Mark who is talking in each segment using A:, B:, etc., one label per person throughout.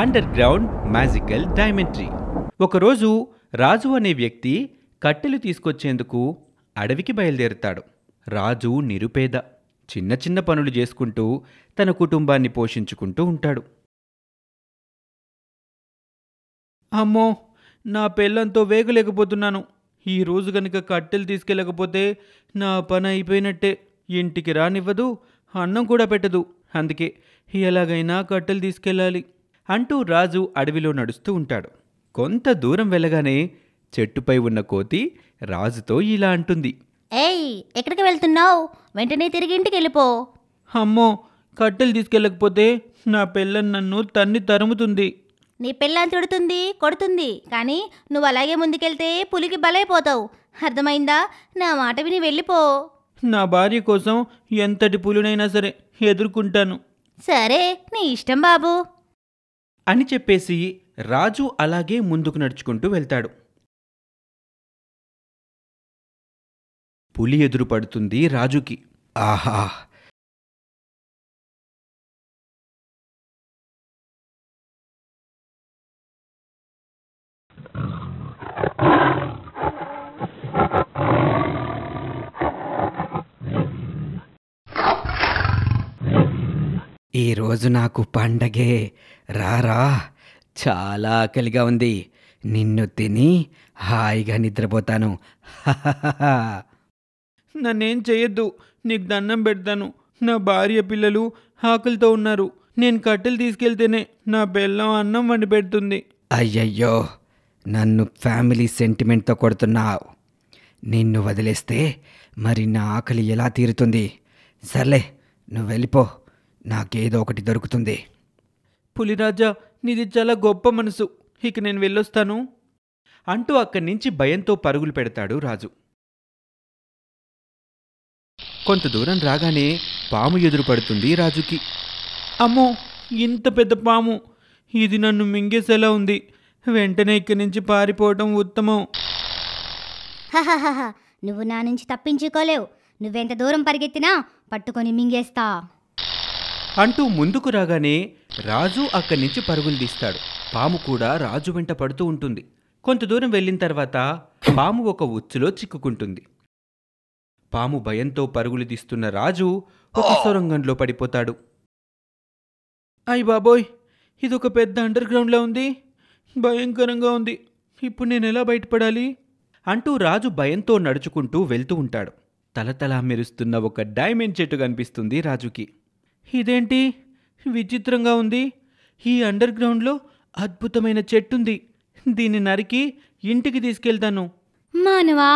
A: under ground magical డైమెంట్రీ ఒకరోజు రాజు అనే వ్యక్తి కట్టెలు తీసుకొచ్చేందుకు అడవికి బయలుదేరుతాడు రాజు నిరుపేద చిన్న చిన్న పనులు చేసుకుంటూ తన కుటుంబాన్ని పోషించుకుంటూ ఉంటాడు అమ్మో నా పెళ్ళంతో వేగలేకపోతున్నాను ఈరోజు గనుక కట్టెలు తీసుకెళ్ళకపోతే నా పని అయిపోయినట్టే ఇంటికి రానివ్వదు అన్నం కూడా పెట్టదు అందుకే ఎలాగైనా కట్టెలు తీసుకెళ్ళాలి అంటూ రాజు అడవిలో నడుస్తూ ఉంటాడు కొంత దూరం వెళ్ళగానే చెట్టుపై ఉన్న కోతి రాజుతో ఇలా అంటుంది
B: ఏయ్ ఎక్కడికి వెళ్తున్నావు వెంటనే తిరిగి ఇంటికి వెళ్ళిపో అమ్మో
A: కట్టెలు తీసుకెళ్ళకపోతే నా పిల్ల నన్ను తన్ని తరుముతుంది
B: నీ పిల్లని తిడుతుంది కొడుతుంది కానీ నువ్వు అలాగే ముందుకెళ్తే పులికి బలైపోతావు అర్థమైందా నా మాట విని వెళ్ళిపో
A: నా భార్య కోసం ఎంతటి పులినైనా సరే ఎదుర్కొంటాను
B: సరే నీ ఇష్టం బాబు
A: అని చెప్పేసి రాజు అలాగే ముందుకు నడుచుకుంటూ వెళ్తాడు పులి ఎదురు
B: పడుతుంది రాజుకి ఆహా
A: ఈరోజు నాకు పండగే రారా చాలా ఆకలిగా ఉంది నిన్ను తిని హాయిగా నిద్రపోతాను నన్నేం చేయొద్దు నీకు దండం పెడతాను నా భార్య పిల్లలు ఆకలితో ఉన్నారు నేను కట్టెలు తీసుకెళ్తేనే నా బెల్లం అన్నం వండి పెడుతుంది అయ్యయ్యో నన్ను ఫ్యామిలీ సెంటిమెంట్తో కొడుతున్నావు నిన్ను వదిలేస్తే మరి నా ఆకలి ఎలా తీరుతుంది సర్లే నువ్వు వెళ్ళిపో నాకేదో ఒకటి దొరుకుతుంది పులిరాజా నీది చాలా గొప్ప మనసు ఇక నేను వెళ్ళొస్తాను అంటూ అక్కడి నుంచి భయంతో పరుగులు పెడతాడు రాజు కొంత దూరం రాగానే పాము ఎదురు పడుతుంది రాజుకి అమ్మో ఇంత పెద్ద పాము ఇది నన్ను మింగేసేలా ఉంది వెంటనే ఇక్కడి నుంచి పారిపోవటం ఉత్తమం
B: నువ్వు నా నుంచి తప్పించుకోలేవు నువ్వెంత దూరం పరిగెత్తినా పట్టుకొని మింగేస్తా
A: అంటూ ముందుకు రాగానే రాజు అక్కడి నుంచి పరుగులు తీస్తాడు పాము కూడా రాజు వెంట పడుతూ ఉంటుంది కొంత దూరం వెళ్ళిన తర్వాత పాము ఒక ఉచ్చులో చిక్కుకుంటుంది పాము భయంతో పరుగులు తీస్తున్న రాజు ఒక సొరంగంలో పడిపోతాడు అయ్ బాబోయ్ ఇది ఒక పెద్ద అండర్ గ్రౌండ్లో ఉంది భయంకరంగా ఉంది ఇప్పుడు నేను ఎలా బయటపడాలి అంటూ రాజు భయంతో నడుచుకుంటూ వెళ్తూ ఉంటాడు తలతలా మెరుస్తున్న ఒక డైమండ్ చెట్టు కనిపిస్తుంది రాజుకి ఇదేంటి విచిత్రంగా ఉంది ఈ అండర్ గ్రౌండ్లో అద్భుతమైన చెట్టుంది దీన్ని నరికి ఇంటికి తీసుకెళ్తాను
B: మానవా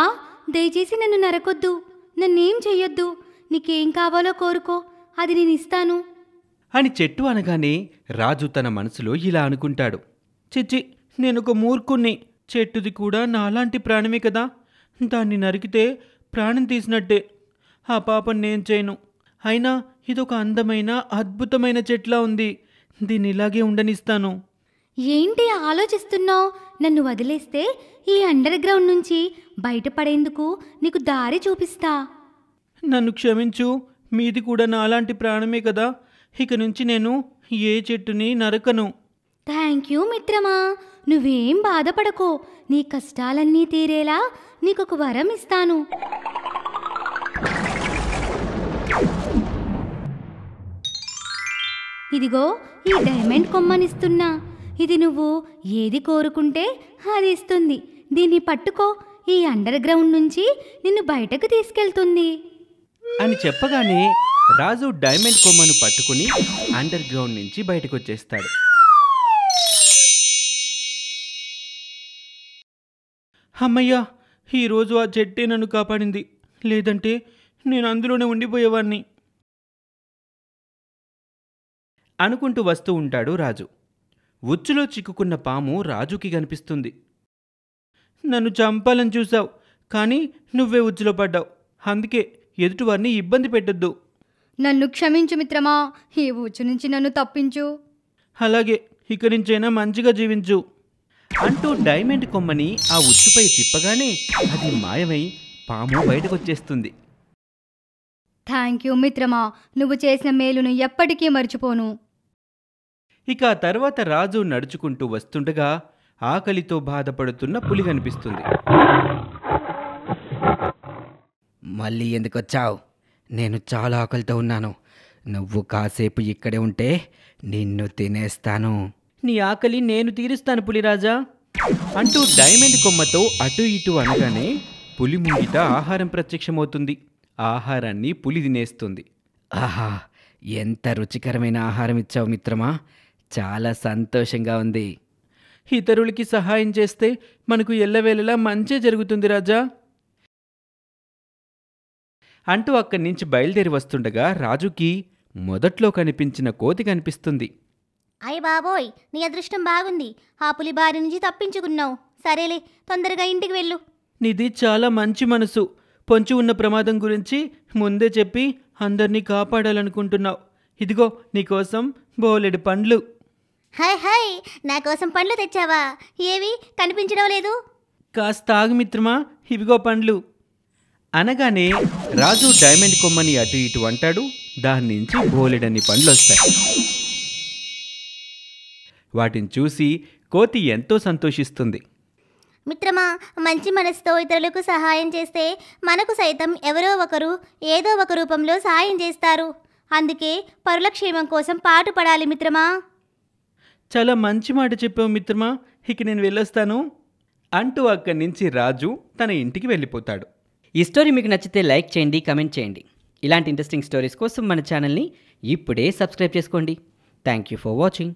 B: దయచేసి నన్ను నరకొద్దు నన్నేం చెయ్యొద్దు నీకేం కావాలో కోరుకో అది నేను ఇస్తాను
A: అని చెట్టు అనగానే రాజు తన మనసులో ఇలా అనుకుంటాడు చిచ్చి నేనొక మూర్ఖుణ్ణి చెట్టుది కూడా నాలాంటి ప్రాణమే కదా దాన్ని నరికితే ప్రాణం తీసినట్టే ఆ పాపం నేను చేయను అయినా ఇదొక అందమైన అద్భుతమైన చెట్లా ఉంది దీన్ని ఇలాగే ఉండనిస్తాను
B: ఏంటి ఆలోచిస్తున్నావు నన్ను వదిలేస్తే ఈ అండర్ గ్రౌండ్ నుంచి బయటపడేందుకు నీకు దారి చూపిస్తా
A: నన్ను క్షమించు మీది కూడా నాలాంటి ప్రాణమే కదా ఇక నుంచి నేను ఏ చెట్టుని నరకను
B: థ్యాంక్ యూ మిత్రమా నువ్వేం బాధపడకు నీ కష్టాలన్నీ తీరేలా నీకొక వరం ఇస్తాను ఇదిగో ఈ డైమండ్ కొమ్మనిస్తున్నా ఇది నువ్వు ఏది కోరుకుంటే అది ఇస్తుంది దీన్ని పట్టుకో ఈ అండర్ గ్రౌండ్ నుంచి నిన్ను బయటకు తీసుకెళ్తుంది
A: అని చెప్పగానే రాజు డైమండ్ కొమ్మను పట్టుకుని అండర్ గ్రౌండ్ నుంచి బయటకు వచ్చేస్తాడు అమ్మయ్యా ఈరోజు ఆ చెట్టే నన్ను కాపాడింది లేదంటే నేను అందులోనే ఉండిపోయేవాడిని అనుకుంటూ వస్తూ ఉంటాడు రాజు ఉచ్చులో చిక్కుకున్న పాము రాజుకి కనిపిస్తుంది నన్ను చంపాలని చూసావు కానీ నువ్వే ఉచ్చులో పడ్డావు అందుకే ఎదుటివారిని ఇబ్బంది పెట్టొద్దు
B: నన్ను క్షమించు మిత్రమా ఈ ఉచ్చు నుంచి నన్ను తప్పించు
A: అలాగే ఇక నుంచైనా మంచిగా జీవించు అంటూ డైమండ్ కొమ్మని ఆ ఉచ్చుపై తిప్పగానే అది మాయమై పాము బయటకొచ్చేస్తుంది
B: థ్యాంక్ యూ మిత్రమా నువ్వు చేసిన మేలును ఎప్పటికీ మర్చిపోను
A: ఇక ఆ తర్వాత రాజు నడుచుకుంటూ వస్తుండగా ఆకలితో బాధపడుతున్న పులి కనిపిస్తుంది మళ్ళీ ఎందుకు వచ్చావు నేను చాలా ఆకలితో ఉన్నాను నువ్వు కాసేపు ఇక్కడే ఉంటే నిన్ను తినేస్తాను నీ ఆకలి నేను తీరుస్తాను పులిరాజా అంటూ డైమండ్ కొమ్మతో అటు ఇటు అనగానే పులి ముంగిట ఆహారం ప్రత్యక్షమవుతుంది ఆహారాన్ని పులి తినేస్తుంది ఆహా ఎంత రుచికరమైన ఆహారం ఇచ్చావు మిత్రమా చాలా సంతోషంగా ఉంది ఇతరులకి సహాయం చేస్తే మనకు ఎల్లవేళలా మంచే జరుగుతుంది రాజా అంటూ అక్కడి నుంచి బయలుదేరి వస్తుండగా రాజుకి మొదట్లో కనిపించిన కోతి కనిపిస్తుంది
B: అయ్య బాబోయ్ నీ అదృష్టం బాగుంది ఆ పులి బారి నుంచి తప్పించుకున్నావు సరేలే తొందరగా ఇంటికి వెళ్ళు
A: నిధి చాలా మంచి మనసు పొంచి ఉన్న ప్రమాదం గురించి ముందే చెప్పి అందరినీ కాపాడాలనుకుంటున్నావు ఇదిగో నీకోసం బోలెడు పండ్లు
B: హాయ్ హాయ్ నా కోసం పండ్లు తెచ్చావా ఏవి కనిపించడం లేదు
A: కాస్త ఆగుమిత్రమా మిత్రమా ఇవిగో పండ్లు అనగానే రాజు డైమండ్ కొమ్మని అటు ఇటు అంటాడు దాని నుంచి బోలెడన్ని పండ్లు వస్తాయి వాటిని చూసి కోతి ఎంతో సంతోషిస్తుంది
B: మిత్రమా మంచి మనసుతో ఇతరులకు సహాయం చేస్తే మనకు సైతం ఎవరో ఒకరు ఏదో ఒక రూపంలో సహాయం చేస్తారు అందుకే పరుల క్షేమం కోసం పాటుపడాలి మిత్రమా
A: చాలా మంచి మాట చెప్పావు మిత్రమా ఇక నేను వెళ్ళొస్తాను అంటూ అక్కడి నుంచి రాజు తన ఇంటికి వెళ్ళిపోతాడు ఈ స్టోరీ మీకు నచ్చితే లైక్ చేయండి కమెంట్ చేయండి ఇలాంటి ఇంట్రెస్టింగ్ స్టోరీస్ కోసం మన ఛానల్ని ఇప్పుడే సబ్స్క్రైబ్ చేసుకోండి థ్యాంక్ యూ ఫర్ వాచింగ్